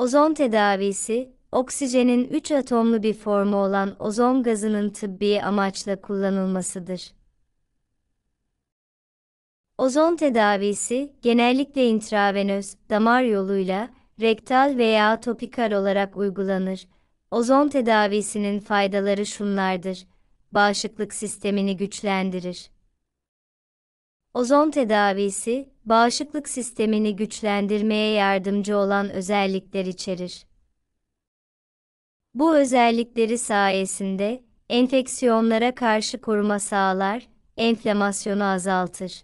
Ozon tedavisi, oksijenin 3 atomlu bir formu olan ozon gazının tıbbi amaçla kullanılmasıdır. Ozon tedavisi genellikle intravenöz, damar yoluyla, rektal veya topikal olarak uygulanır. Ozon tedavisinin faydaları şunlardır: Bağışıklık sistemini güçlendirir. Ozon tedavisi, bağışıklık sistemini güçlendirmeye yardımcı olan özellikler içerir. Bu özellikleri sayesinde enfeksiyonlara karşı koruma sağlar, enflamasyonu azaltır.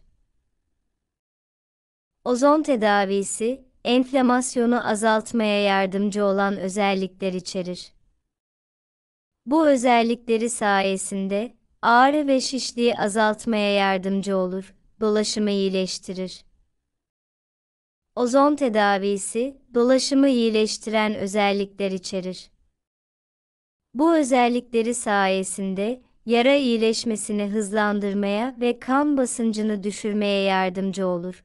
Ozon tedavisi, enflamasyonu azaltmaya yardımcı olan özellikler içerir. Bu özellikleri sayesinde ağrı ve şişliği azaltmaya yardımcı olur, dolaşımı iyileştirir. Ozon tedavisi dolaşımı iyileştiren özellikler içerir. Bu özellikleri sayesinde yara iyileşmesini hızlandırmaya ve kan basıncını düşürmeye yardımcı olur.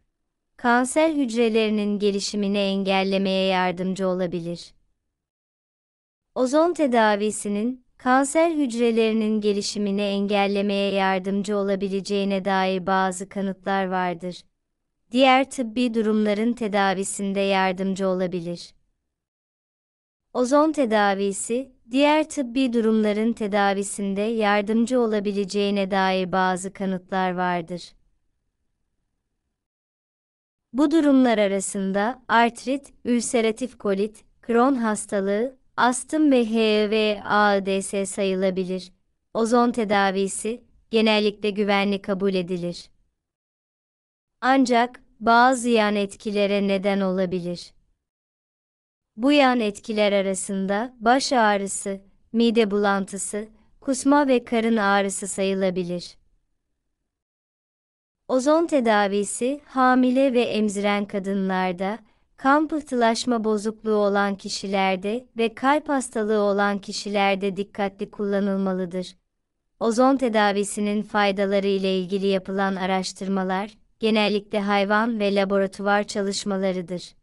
Kanser hücrelerinin gelişimini engellemeye yardımcı olabilir. Ozon tedavisinin kanser hücrelerinin gelişimini engellemeye yardımcı olabileceğine dair bazı kanıtlar vardır. Diğer tıbbi durumların tedavisinde yardımcı olabilir. Ozon tedavisi, diğer tıbbi durumların tedavisinde yardımcı olabileceğine dair bazı kanıtlar vardır. Bu durumlar arasında artrit, ülseratif kolit, Crohn hastalığı, astım ve HVADS sayılabilir. Ozon tedavisi genellikle güvenli kabul edilir. Ancak bazı yan etkilere neden olabilir. Bu yan etkiler arasında baş ağrısı, mide bulantısı, kusma ve karın ağrısı sayılabilir. Ozon tedavisi hamile ve emziren kadınlarda kan pıhtılaşma bozukluğu olan kişilerde ve kalp hastalığı olan kişilerde dikkatli kullanılmalıdır. Ozon tedavisinin faydaları ile ilgili yapılan araştırmalar, genellikle hayvan ve laboratuvar çalışmalarıdır.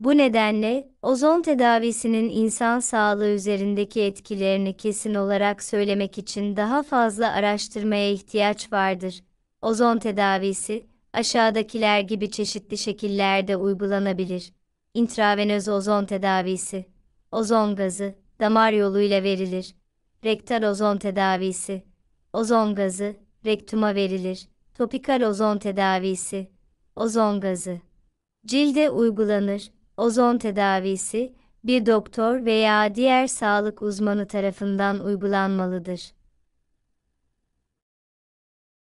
Bu nedenle, ozon tedavisinin insan sağlığı üzerindeki etkilerini kesin olarak söylemek için daha fazla araştırmaya ihtiyaç vardır. Ozon tedavisi, aşağıdakiler gibi çeşitli şekillerde uygulanabilir. İntravenöz ozon tedavisi, ozon gazı, damar yoluyla verilir. Rektal ozon tedavisi, ozon gazı, rektuma verilir. Topikal ozon tedavisi, ozon gazı. Cilde uygulanır. Ozon tedavisi, bir doktor veya diğer sağlık uzmanı tarafından uygulanmalıdır.